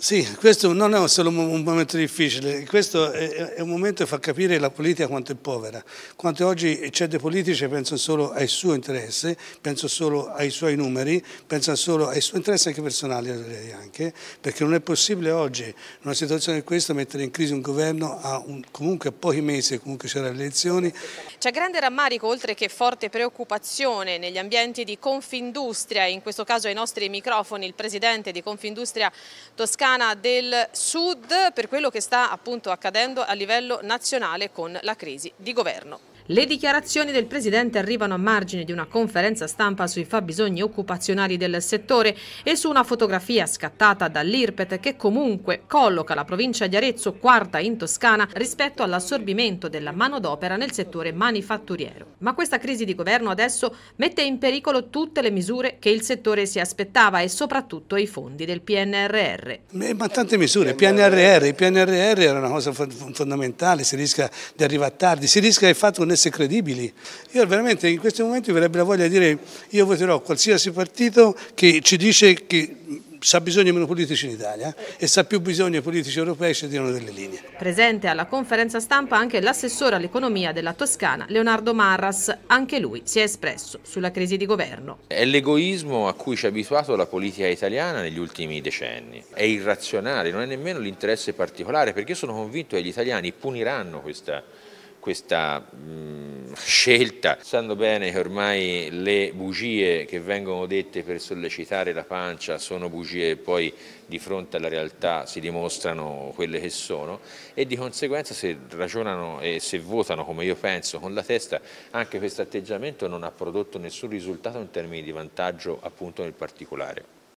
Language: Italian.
Sì, questo non è solo un momento difficile, questo è un momento che fa capire la politica quanto è povera, quanto oggi c'è dei politici che pensano solo ai suo interesse, pensano solo ai suoi numeri, pensano solo ai suoi interessi anche personali, anche, perché non è possibile oggi, in una situazione come questa, mettere in crisi un governo a un, comunque a pochi mesi, comunque c'erano le elezioni. C'è grande rammarico, oltre che forte preoccupazione negli ambienti di Confindustria, in questo caso ai nostri microfoni il presidente di Confindustria Toscana, italiana del Sud per quello che sta appunto accadendo a livello nazionale con la crisi di governo. Le dichiarazioni del Presidente arrivano a margine di una conferenza stampa sui fabbisogni occupazionali del settore e su una fotografia scattata dall'IRPET che comunque colloca la provincia di Arezzo quarta in Toscana rispetto all'assorbimento della manodopera nel settore manifatturiero. Ma questa crisi di governo adesso mette in pericolo tutte le misure che il settore si aspettava e soprattutto i fondi del PNRR. Ma tante misure, PNRR, il PNRR era una cosa fondamentale, si rischia di arrivare tardi, si rischia di fatto che promesse credibili. Io veramente in questi momenti verrebbe la voglia di dire io voterò qualsiasi partito che ci dice che sa bisogno di meno politici in Italia eh, e sa più bisogno politici europei se diano delle linee. Presente alla conferenza stampa anche l'assessore all'economia della Toscana, Leonardo Marras. Anche lui si è espresso sulla crisi di governo. È l'egoismo a cui ci ha abituato la politica italiana negli ultimi decenni. È irrazionale, non è nemmeno l'interesse particolare, perché sono convinto che gli italiani puniranno questa questa mh, mm, scelta, sanno bene che ormai le bugie che vengono dette per sollecitare la pancia sono bugie e poi di fronte alla realtà si dimostrano quelle che sono e di conseguenza se ragionano e se votano come io penso con la testa anche questo atteggiamento non ha prodotto nessun risultato in termini di vantaggio appunto nel particolare.